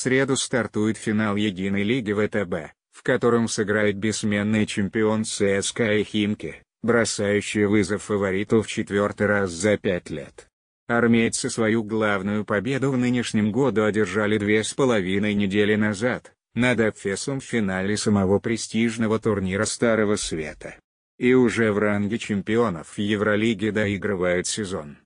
среду стартует финал Единой Лиги ВТБ, в котором сыграют бессменный чемпион ЦСКА и Химки, бросающие вызов фавориту в четвертый раз за пять лет. Армейцы свою главную победу в нынешнем году одержали две с половиной недели назад, над Эфесом в финале самого престижного турнира Старого Света. И уже в ранге чемпионов Евролиги доигрывают сезон.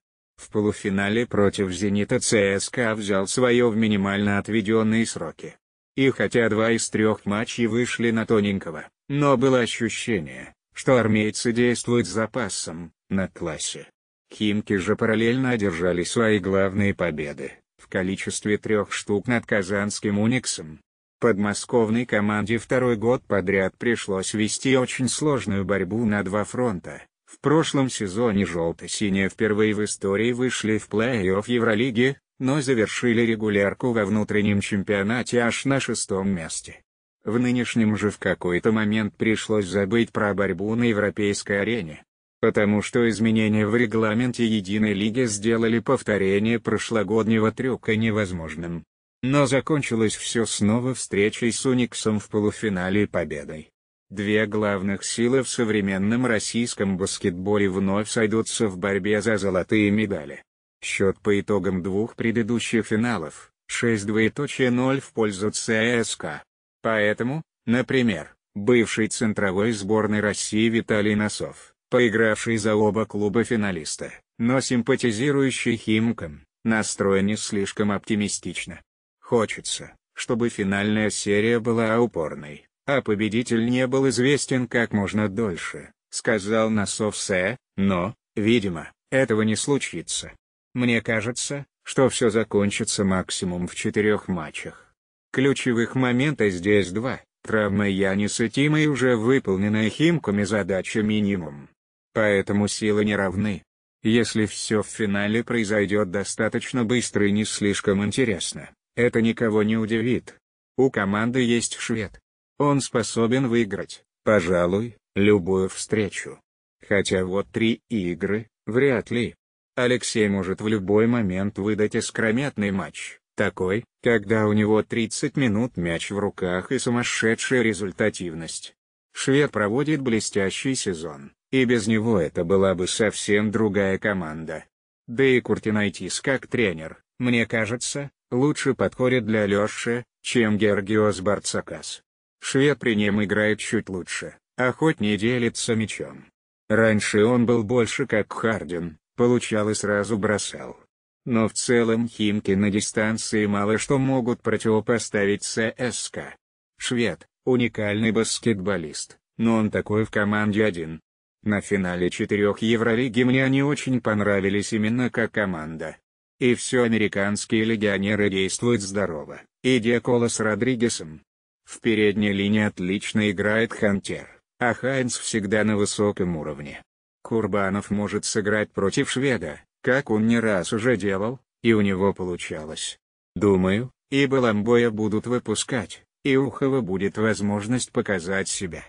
В полуфинале против «Зенита» ЦСКА взял свое в минимально отведенные сроки. И хотя два из трех матчей вышли на тоненького, но было ощущение, что армейцы действуют с запасом, на классе. Химки же параллельно одержали свои главные победы, в количестве трех штук над казанским «Униксом». Подмосковной команде второй год подряд пришлось вести очень сложную борьбу на два фронта. В прошлом сезоне «желто-синие» впервые в истории вышли в плей-офф Евролиги, но завершили регулярку во внутреннем чемпионате аж на шестом месте. В нынешнем же в какой-то момент пришлось забыть про борьбу на европейской арене. Потому что изменения в регламенте Единой Лиги сделали повторение прошлогоднего трюка невозможным. Но закончилось все снова встречей с Униксом в полуфинале и победой. Две главных силы в современном российском баскетболе вновь сойдутся в борьбе за золотые медали. Счет по итогам двух предыдущих финалов 6-0 в пользу ЦСКА. Поэтому, например, бывший центровой сборной России Виталий Носов, поигравший за оба клуба финалиста, но симпатизирующий химкам, настроен не слишком оптимистично. Хочется, чтобы финальная серия была упорной, а победитель не был известен как можно дольше, сказал Насовсе, но, видимо, этого не случится. Мне кажется, что все закончится максимум в четырех матчах. Ключевых момента здесь два. Травма Яниса Тима и уже выполненная Химками задача минимум. Поэтому силы не равны. Если все в финале произойдет достаточно быстро и не слишком интересно, это никого не удивит. У команды есть швед, он способен выиграть, пожалуй, любую встречу. Хотя вот три игры, вряд ли. Алексей может в любой момент выдать искрометный матч, такой, когда у него 30 минут мяч в руках и сумасшедшая результативность. Швед проводит блестящий сезон, и без него это была бы совсем другая команда. Да и Куртинайтис как тренер, мне кажется, лучше подходит для Леши, чем Гергиос Барцакас. Шия при нем играет чуть лучше, охотнее делится мячом. Раньше он был больше как Харден, получал и сразу бросал. Но в целом химки на дистанции мало что могут противопоставить ССК. Швед – уникальный баскетболист, но он такой в команде один. На финале четырех Евролиги мне они очень понравились именно как команда. И все американские легионеры действуют здорово, и Декола с Родригесом, в передней линии отлично играет Хантер, а Хайнс всегда на высоком уровне. Курбанов может сыграть против шведа, как он не раз уже делал, и у него получалось. Думаю, и Баламбоя будут выпускать, и Ухова будет возможность показать себя.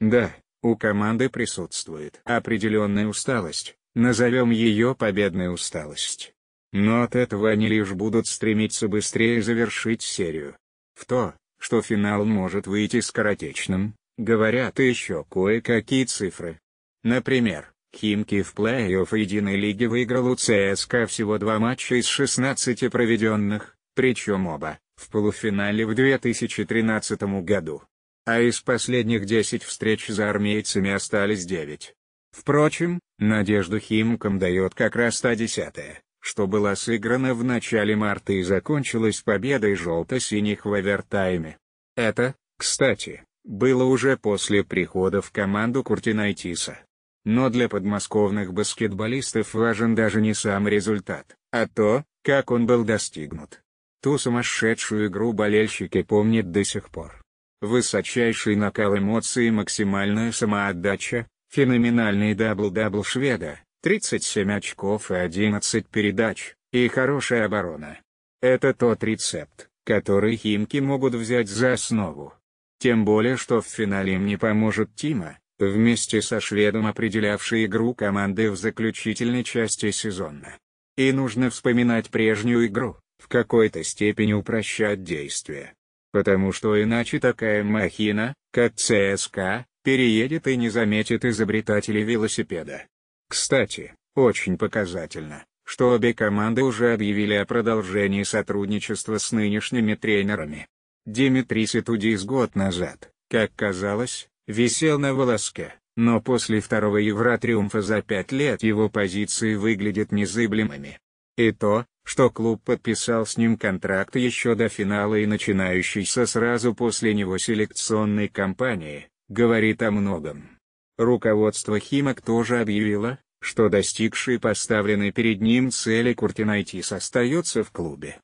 Да, у команды присутствует определенная усталость, назовем ее победной усталость. Но от этого они лишь будут стремиться быстрее завершить серию. В то, что финал может выйти скоротечным, говорят еще кое-какие цифры. Например, Химки в плей-офф единой лиги выиграл у ЦСКА всего два матча из 16 проведенных, причем оба, в полуфинале в 2013 году. А из последних 10 встреч за армейцами остались 9. Впрочем, надежду Химкам дает как раз та десятая, что была сыграна в начале марта и закончилась победой желто-синих в овертайме. Это, кстати, было уже после прихода в команду Куртинайтиса. Но для подмосковных баскетболистов важен даже не сам результат, а то, как он был достигнут. Ту сумасшедшую игру болельщики помнят до сих пор. Высочайший накал эмоций и максимальная самоотдача, феноменальный дабл-дабл шведа, 37 очков и 11 передач, и хорошая оборона. Это тот рецепт, который Химки могут взять за основу. Тем более что в финале им не поможет Тима, вместе со шведом определявший игру команды в заключительной части сезона. И нужно вспоминать прежнюю игру, в какой-то степени упрощать действия. Потому что иначе такая махина, как ЦСКА, переедет и не заметит изобретателей велосипеда. Кстати, очень показательно, что обе команды уже объявили о продолжении сотрудничества с нынешними тренерами. Димитрий Ситудис год назад, как казалось, висел на волоске, но после второго Евротриумфа за пять лет его позиции выглядят незыблемыми. И то, что клуб подписал с ним контракт еще до финала и начинающийся сразу после него селекционной кампании, говорит о многом. Руководство «Химок» тоже объявило, что достигший поставленной перед ним цели Куртинайтис остается в клубе.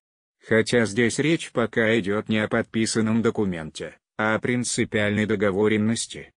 Хотя здесь речь пока идет не о подписанном документе, а о принципиальной договоренности,